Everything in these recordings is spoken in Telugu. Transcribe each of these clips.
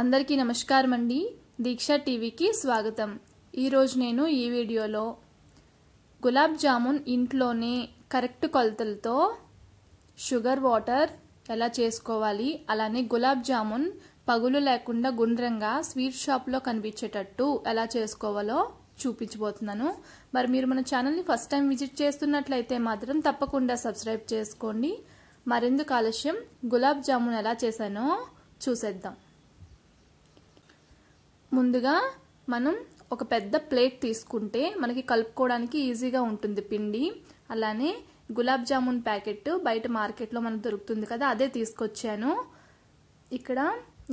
అందరికీ నమస్కారం అండి దీక్ష టీవీకి స్వాగతం ఈరోజు నేను ఈ వీడియోలో గులాబ్ జామున్ ఇంట్లోనే కరెక్ట్ కొలతలతో షుగర్ వాటర్ ఎలా చేసుకోవాలి అలానే గులాబ్ జామున్ పగులు లేకుండా గుండ్రంగా స్వీట్ షాప్లో కనిపించేటట్టు ఎలా చేసుకోవాలో చూపించబోతున్నాను మరి మీరు మన ఛానల్ని ఫస్ట్ టైం విజిట్ చేస్తున్నట్లయితే మాత్రం తప్పకుండా సబ్స్క్రైబ్ చేసుకోండి మరెందుకు ఆలస్యం గులాబ్ జామున్ ఎలా చేశానో చూసేద్దాం ముందుగా మనం ఒక పెద్ద ప్లేట్ తీసుకుంటే మనకి కలుపుకోవడానికి ఈజీగా ఉంటుంది పిండి అలానే గులాబ్ జామున్ ప్యాకెట్ బయట మార్కెట్లో మనకు దొరుకుతుంది కదా అదే తీసుకొచ్చాను ఇక్కడ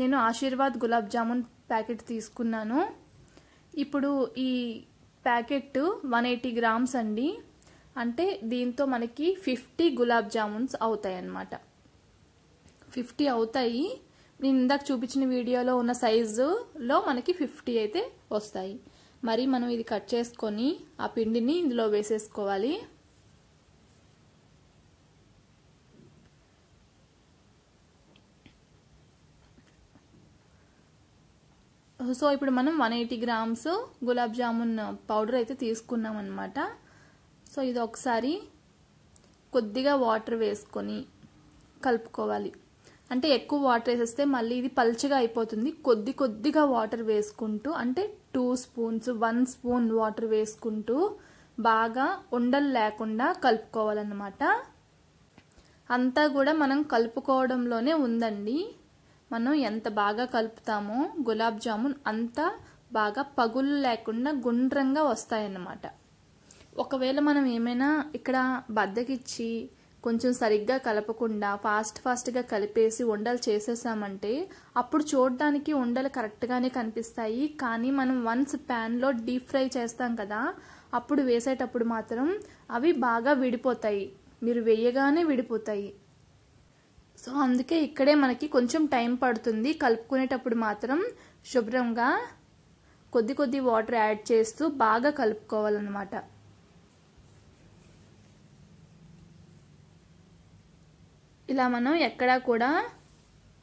నేను ఆశీర్వాద్ గులాబ్ జామున్ ప్యాకెట్ తీసుకున్నాను ఇప్పుడు ఈ ప్యాకెట్ వన్ ఎయిటీ గ్రామ్స్ అండి అంటే దీంతో మనకి ఫిఫ్టీ గులాబ్ జామున్స్ అవుతాయి అన్నమాట ఫిఫ్టీ అవుతాయి నేను ఇందాక చూపించిన వీడియోలో ఉన్న సైజులో మనకి ఫిఫ్టీ అయితే వస్తాయి మరి మనం ఇది కట్ చేసుకొని ఆ పిండిని ఇందులో వేసేసుకోవాలి సో ఇప్పుడు మనం one eighty grams gulab jamun powder అయితే తీసుకున్నాం అనమాట సో ఇది ఒకసారి కొద్దిగా వాటర్ వేసుకొని కలుపుకోవాలి అంటే ఎక్కువ వాటర్ వేసేస్తే మళ్ళీ ఇది పల్చగా అయిపోతుంది కొద్ది కొద్దిగా వాటర్ వేసుకుంటూ అంటే two spoons one spoon water వేసుకుంటూ బాగా ఉండలు లేకుండా కలుపుకోవాలన్నమాట అంతా కూడా మనం కలుపుకోవడంలోనే ఉందండి మనం ఎంత బాగా కలుపుతామో గులాబ్ జామున్ అంతా బాగా పగులు లేకుండా గుండ్రంగా వస్తాయన్నమాట ఒకవేళ మనం ఏమైనా ఇక్కడ బద్దకిచ్చి కొంచెం సరిగ్గా కలపకుండా ఫాస్ట్ ఫాస్ట్గా కలిపేసి ఉండలు చేసేసామంటే అప్పుడు చూడడానికి ఉండలు కరెక్ట్గానే కనిపిస్తాయి కానీ మనం వన్స్ ప్యాన్లో డీప్ ఫ్రై చేస్తాం కదా అప్పుడు వేసేటప్పుడు మాత్రం అవి బాగా విడిపోతాయి మీరు వేయగానే విడిపోతాయి సో అందుకే ఇక్కడే మనకి కొంచెం టైం పడుతుంది కలుపుకునేటప్పుడు మాత్రం శుభ్రంగా కొద్ది కొద్ది వాటర్ యాడ్ చేస్తూ బాగా కలుపుకోవాలన్నమాట ఇలా మనం ఎక్కడా కూడా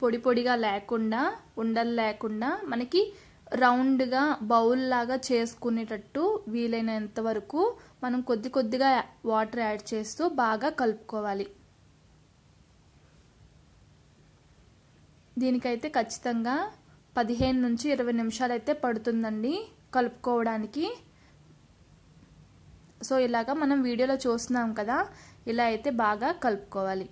పొడి పొడిగా లేకుండా ఉండలు లేకుండా మనకి రౌండ్గా బౌల్ లాగా చేసుకునేటట్టు వీలైనంత వరకు మనం కొద్ది కొద్దిగా వాటర్ యాడ్ చేస్తూ బాగా కలుపుకోవాలి దీనికైతే ఖచ్చితంగా పదిహేను నుంచి ఇరవై నిమిషాలు అయితే పడుతుందండి కలుపుకోవడానికి సో ఇలాగా మనం వీడియోలో చూస్తున్నాం కదా ఇలా అయితే బాగా కలుపుకోవాలి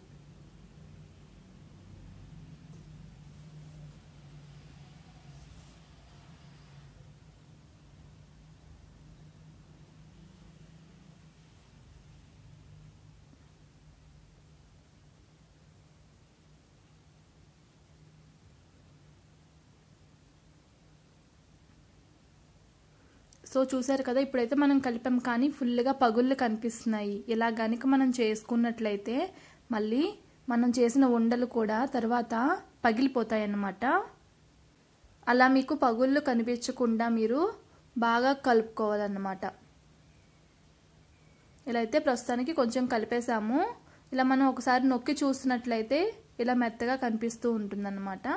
సో చూసారు కదా ఇప్పుడైతే మనం కలిపాం కానీ ఫుల్గా పగుళ్ళు కనిపిస్తున్నాయి ఇలా గనుక మనం చేసుకున్నట్లయితే మళ్ళీ మనం చేసిన ఉండలు కూడా తర్వాత పగిలిపోతాయి అన్నమాట అలా మీకు పగుళ్ళు కనిపించకుండా మీరు బాగా కలుపుకోవాలన్నమాట ఇలా అయితే ప్రస్తుతానికి కొంచెం కలిపేసాము ఇలా మనం ఒకసారి నొక్కి చూసినట్లయితే ఇలా మెత్తగా కనిపిస్తూ ఉంటుందన్నమాట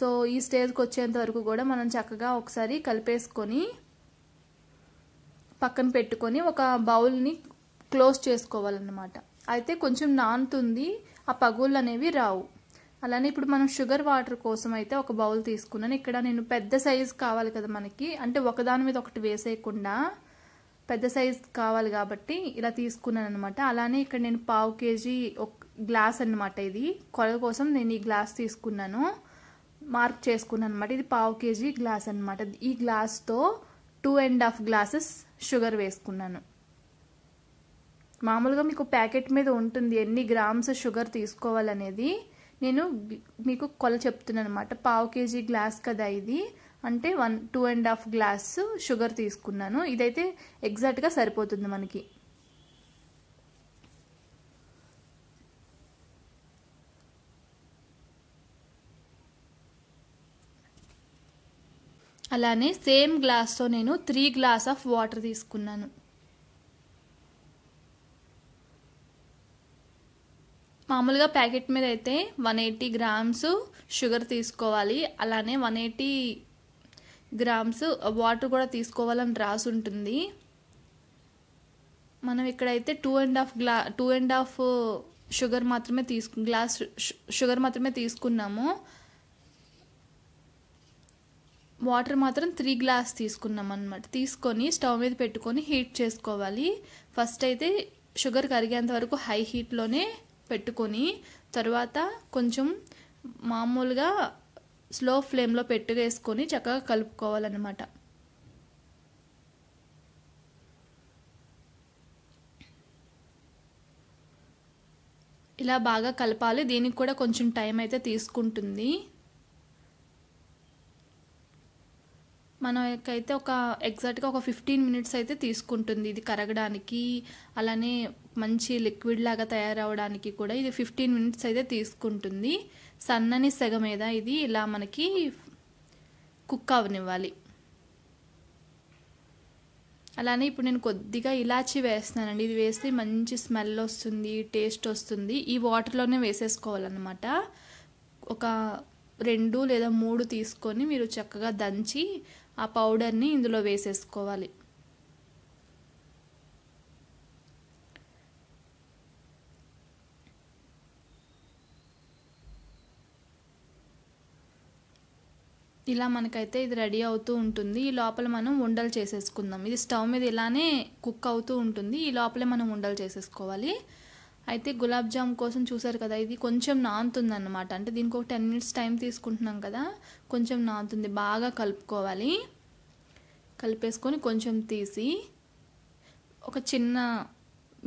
సో ఈ స్టేజ్కి వచ్చేంత వరకు కూడా మనం చక్కగా ఒకసారి కలిపేసుకొని పక్కన పెట్టుకొని ఒక బౌల్ని క్లోజ్ చేసుకోవాలన్నమాట అయితే కొంచెం నానుతుంది ఆ పగుళ్ళు అనేవి రావు అలానే ఇప్పుడు మనం షుగర్ వాటర్ కోసం అయితే ఒక బౌల్ తీసుకున్నాను ఇక్కడ నేను పెద్ద సైజ్ కావాలి కదా మనకి అంటే ఒకదాని మీద ఒకటి వేసేయకుండా పెద్ద సైజ్ కావాలి కాబట్టి ఇలా తీసుకున్నాను అనమాట అలానే ఇక్కడ నేను పావు కేజీ ఒక గ్లాస్ అనమాట ఇది కొల కోసం నేను ఈ గ్లాస్ తీసుకున్నాను మార్క్ చేసుకున్నాను అనమాట ఇది పావు కేజీ గ్లాస్ అనమాట ఈ గ్లాస్తో two and half glasses sugar వేసుకున్నాను మామూలుగా మీకు ప్యాకెట్ మీద ఉంటుంది ఎన్ని గ్రామ్స్ షుగర్ తీసుకోవాలనేది నేను మీకు కొల చెప్తున్నాను అనమాట పావు కేజీ గ్లాస్ కదా ఇది అంటే one two and half glass sugar తీసుకున్నాను ఇదైతే ఎగ్జాక్ట్గా సరిపోతుంది మనకి అలానే సేమ్ గ్లాస్తో నేను త్రీ గ్లాస్ ఆఫ్ వాటర్ తీసుకున్నాను మామూలుగా ప్యాకెట్ మీద అయితే వన్ ఎయిటీ గ్రామ్స్ షుగర్ తీసుకోవాలి అలానే వన్ ఎయిటీ గ్రామ్స్ వాటర్ కూడా తీసుకోవాలని రాసి ఉంటుంది మనం ఇక్కడైతే two and half glass two and half sugar మాత్రమే తీసుకు గ్లాస్ షుగర్ మాత్రమే తీసుకున్నాము వాటర్ మాత్రం త్రీ గ్లాస్ తీసుకున్నాం అనమాట తీసుకొని స్టవ్ మీద పెట్టుకొని హీట్ చేసుకోవాలి ఫస్ట్ అయితే షుగర్ కరిగేంత వరకు హై హీట్లోనే పెట్టుకొని తర్వాత కొంచెం మామూలుగా స్లో ఫ్లేమ్లో వేసుకొని చక్కగా కలుపుకోవాలన్నమాట ఇలా బాగా కలపాలి దీనికి కూడా కొంచెం టైం అయితే తీసుకుంటుంది మనకైతే ఒక ఎగ్జాక్ట్గా ఒక ఫిఫ్టీన్ మినిట్స్ అయితే తీసుకుంటుంది ఇది కరగడానికి అలానే మంచి లిక్విడ్ లాగా తయారవడానికి కూడా ఇది ఫిఫ్టీన్ మినిట్స్ అయితే తీసుకుంటుంది సన్నని సెగ మీద ఇది ఇలా మనకి కుక్ అవనివ్వాలి అలానే ఇప్పుడు నేను కొద్దిగా ఇలాచి వేస్తున్నానండి ఇది వేస్తే మంచి స్మెల్ వస్తుంది టేస్ట్ వస్తుంది ఈ వాటర్లోనే వేసేసుకోవాలన్నమాట ఒక రెండు లేదా మూడు తీసుకొని మీరు చక్కగా దంచి ఆ పౌడర్ని ఇందులో వేసేసుకోవాలి ఇలా మనకైతే ఇది రెడీ అవుతూ ఉంటుంది ఈ లోపల మనం ఉండలు చేసేసుకుందాం ఇది స్టవ్ మీద ఇలానే కుక్ అవుతూ ఉంటుంది ఈ లోపలే మనం ఉండలు చేసేసుకోవాలి అయితే గులాబ్ జామ్ కోసం చూసారు కదా ఇది కొంచెం నాంతుంది అనమాట అంటే దీనికి ఒక టెన్ మినిట్స్ టైం తీసుకుంటున్నాం కదా కొంచెం నాంతుంది బాగా కలుపుకోవాలి కలిపేసుకొని కొంచెం తీసి ఒక చిన్న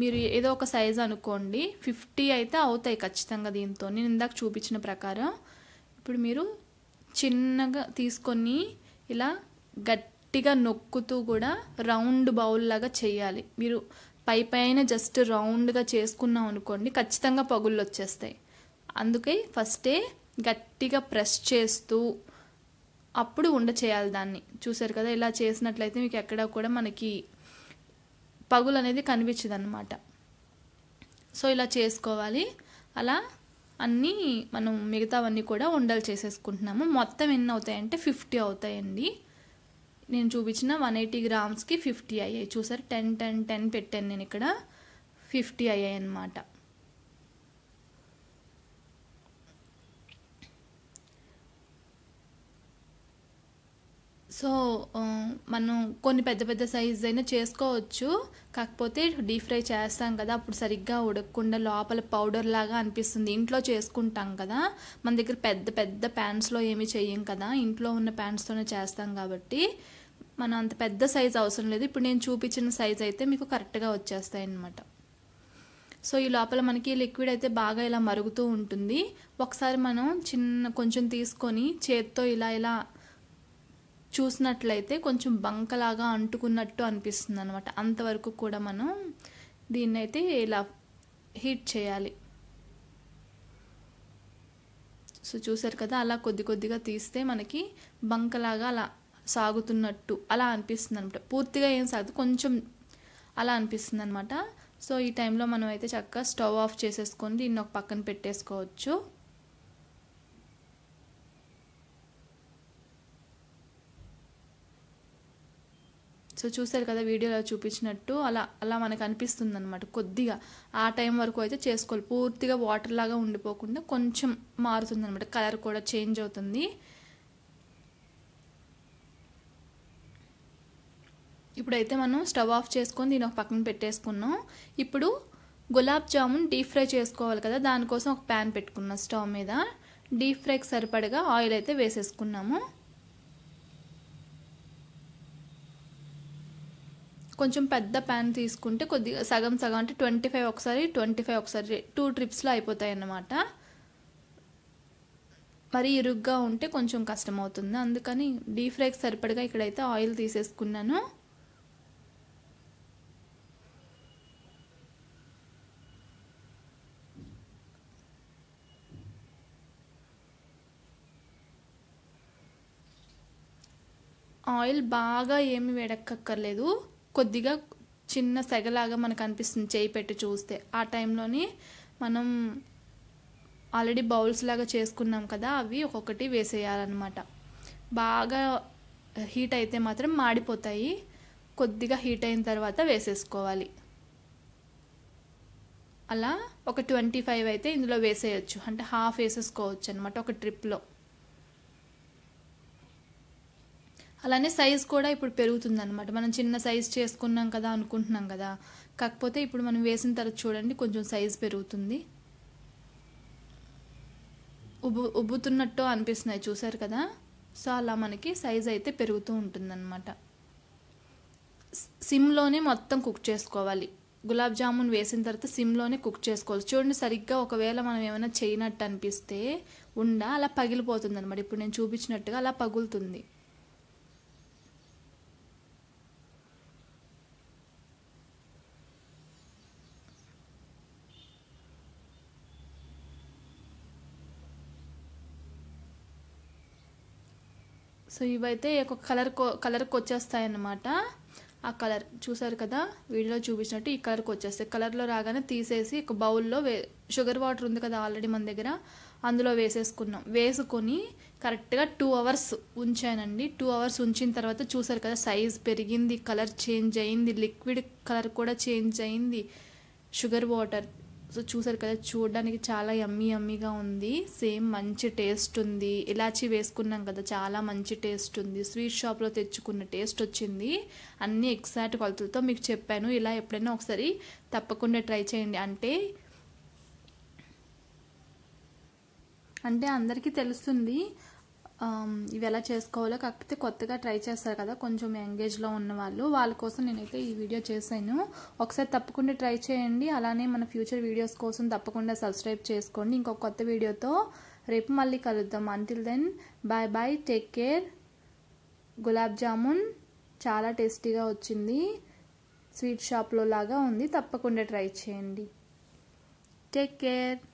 మీరు ఏదో ఒక సైజ్ అనుకోండి ఫిఫ్టీ అయితే అవుతాయి ఖచ్చితంగా దీంతో నేను ఇందాక చూపించిన ప్రకారం ఇప్పుడు మీరు చిన్నగా తీసుకొని ఇలా గట్టిగా నొక్కుతూ కూడా రౌండ్ బౌల్ లాగా చేయాలి మీరు పై పైన జస్ట్ రౌండ్గా చేసుకున్నాం అనుకోండి ఖచ్చితంగా పగుళ్ళు వచ్చేస్తాయి అందుకే ఫస్టే గట్టిగా ప్రెస్ చేస్తూ అప్పుడు ఉండ చేయాలి దాన్ని చూసారు కదా ఇలా చేసినట్లయితే మీకు ఎక్కడ కూడా మనకి పగులు అనేది కనిపించదు అనమాట సో ఇలా చేసుకోవాలి అలా అన్నీ మనం మిగతావన్నీ కూడా ఉండలు చేసేసుకుంటున్నాము మొత్తం ఎన్ని అవుతాయంటే ఫిఫ్టీ అవుతాయండి నేను చూపించిన వన్ ఎయిటీ గ్రామ్స్కి ఫిఫ్టీ అయ్యాయి చూసారు టెన్ టెన్ టెన్ పెట్టాను నేను ఇక్కడ ఫిఫ్టీ అయ్యాయి అన్నమాట సో మనం కొన్ని పెద్ద పెద్ద సైజు అయినా చేసుకోవచ్చు కాకపోతే డీప్ ఫ్రై చేస్తాం కదా అప్పుడు సరిగ్గా ఉడకకుండా లోపల పౌడర్ లాగా అనిపిస్తుంది ఇంట్లో చేసుకుంటాం కదా మన దగ్గర పెద్ద పెద్ద ప్యాన్స్లో ఏమి చెయ్యం కదా ఇంట్లో ఉన్న ప్యాన్స్తోనే చేస్తాం కాబట్టి మనం అంత పెద్ద సైజ్ అవసరం లేదు ఇప్పుడు నేను చూపించిన సైజు అయితే మీకు కరెక్ట్గా వచ్చేస్తాయి అన్నమాట సో ఈ లోపల మనకి లిక్విడ్ అయితే బాగా ఇలా మరుగుతూ ఉంటుంది ఒకసారి మనం చిన్న కొంచెం తీసుకొని చేత్తో ఇలా ఇలా చూసినట్లయితే కొంచెం బంకలాగా అంటుకున్నట్టు అనిపిస్తుంది అనమాట అంతవరకు కూడా మనం దీన్ని అయితే ఇలా హీట్ చేయాలి సో చూసారు కదా అలా కొద్ది కొద్దిగా తీస్తే మనకి బంకలాగా అలా సాగుతున్నట్టు అలా అనిపిస్తుంది అనమాట పూర్తిగా ఏం సాగుతు కొంచెం అలా అనిపిస్తుంది అనమాట సో ఈ టైంలో మనం అయితే చక్కగా స్టవ్ ఆఫ్ చేసేసుకొని దీన్ని ఒక పక్కన పెట్టేసుకోవచ్చు సో చూశారు కదా వీడియోలో చూపించినట్టు అలా అలా మనకు అనిపిస్తుంది అనమాట కొద్దిగా ఆ టైం వరకు అయితే చేసుకోవాలి పూర్తిగా వాటర్ లాగా ఉండిపోకుండా కొంచెం మారుతుంది అనమాట కలర్ కూడా చేంజ్ అవుతుంది ఇప్పుడైతే మనం స్టవ్ ఆఫ్ చేసుకొని దీని ఒక పక్కన పెట్టేసుకున్నాం ఇప్పుడు గులాబ్ జామున్ డీప్ ఫ్రై చేసుకోవాలి కదా దానికోసం ఒక ప్యాన్ పెట్టుకున్నాం స్టవ్ మీద డీప్ ఫ్రైకి సరిపడగా ఆయిల్ అయితే వేసేసుకున్నాము కొంచెం పెద్ద ప్యాన్ తీసుకుంటే కొద్దిగా సగం సగం అంటే ట్వంటీ ఫైవ్ ఒకసారి ట్వంటీ ఫైవ్ ఒకసారి టూ ట్రిప్స్లో అయిపోతాయి అన్నమాట మరి ఇరుగ్గా ఉంటే కొంచెం కష్టం అవుతుంది అందుకని డీప్ ఫ్రైకి సరిపడగా ఇక్కడైతే ఆయిల్ తీసేసుకున్నాను ఆయిల్ బాగా ఏమి వేడక్కర్లేదు కొద్దిగా చిన్న సెగలాగా మనకు అనిపిస్తుంది చేయి పెట్టి చూస్తే ఆ టైంలోని మనం ఆల్రెడీ బౌల్స్ లాగా చేసుకున్నాం కదా అవి ఒక్కొక్కటి వేసేయాలన్నమాట బాగా హీట్ అయితే మాత్రం మాడిపోతాయి కొద్దిగా హీట్ అయిన తర్వాత వేసేసుకోవాలి అలా ఒక ట్వంటీ ఫైవ్ అయితే ఇందులో వేసేయచ్చు అంటే హాఫ్ వేసేసుకోవచ్చు అనమాట ఒక ట్రిప్లో అలానే సైజ్ కూడా ఇప్పుడు పెరుగుతుంది అనమాట మనం చిన్న సైజ్ చేసుకున్నాం కదా అనుకుంటున్నాం కదా కాకపోతే ఇప్పుడు మనం వేసిన తర్వాత చూడండి కొంచెం సైజ్ పెరుగుతుంది ఉబ్బు ఉబ్బుతున్నట్టు అనిపిస్తున్నాయి చూసారు కదా సో అలా మనకి సైజ్ అయితే పెరుగుతూ ఉంటుందన్నమాట సిమ్లోనే మొత్తం కుక్ చేసుకోవాలి గులాబ్ జామున్ వేసిన తర్వాత సిమ్లోనే కుక్ చేసుకోవాలి చూడండి సరిగ్గా ఒకవేళ మనం ఏమైనా చేయనట్టు అనిపిస్తే ఉండ అలా పగిలిపోతుంది అనమాట ఇప్పుడు నేను చూపించినట్టుగా అలా పగులుతుంది సో ఇవైతే ఒక కలర్ కలర్కి వచ్చేస్తాయి అన్నమాట ఆ కలర్ చూసారు కదా వీడియోలో చూపించినట్టు ఈ కలర్కి వచ్చేస్తాయి కలర్లో రాగానే తీసేసి ఒక బౌల్లో వే షుగర్ వాటర్ ఉంది కదా ఆల్రెడీ మన దగ్గర అందులో వేసేసుకున్నాం వేసుకొని కరెక్ట్గా టూ అవర్స్ ఉంచానండి టూ అవర్స్ ఉంచిన తర్వాత చూసారు కదా సైజ్ పెరిగింది కలర్ చేంజ్ అయింది లిక్విడ్ కలర్ కూడా చేంజ్ అయింది షుగర్ వాటర్ సో చూసారు కదా చూడడానికి చాలా యమ్మీ యమ్మీగా ఉంది సేమ్ మంచి టేస్ట్ ఉంది ఇలాచి వేసుకున్నాం కదా చాలా మంచి టేస్ట్ ఉంది స్వీట్ షాప్లో తెచ్చుకున్న టేస్ట్ వచ్చింది అన్నీ ఎగ్జాక్ట్ కొలతలతో మీకు చెప్పాను ఇలా ఎప్పుడైనా ఒకసారి తప్పకుండా ట్రై చేయండి అంటే అంటే అందరికీ తెలుస్తుంది ఇవి ఎలా చేసుకోవాలో కాకపోతే కొత్తగా ట్రై చేస్తారు కదా కొంచెం ఎంగేజ్లో ఉన్న వాళ్ళు వాళ్ళ కోసం నేనైతే ఈ వీడియో చేశాను ఒకసారి తప్పకుండా ట్రై చేయండి అలానే మన ఫ్యూచర్ వీడియోస్ కోసం తప్పకుండా సబ్స్క్రైబ్ చేసుకోండి ఇంకొక కొత్త వీడియోతో రేపు మళ్ళీ కలుద్దాం until then bye bye take care gulab jamun చాలా టేస్టీగా వచ్చింది స్వీట్ షాప్లో లాగా ఉంది తప్పకుండా ట్రై చేయండి టేక్ కేర్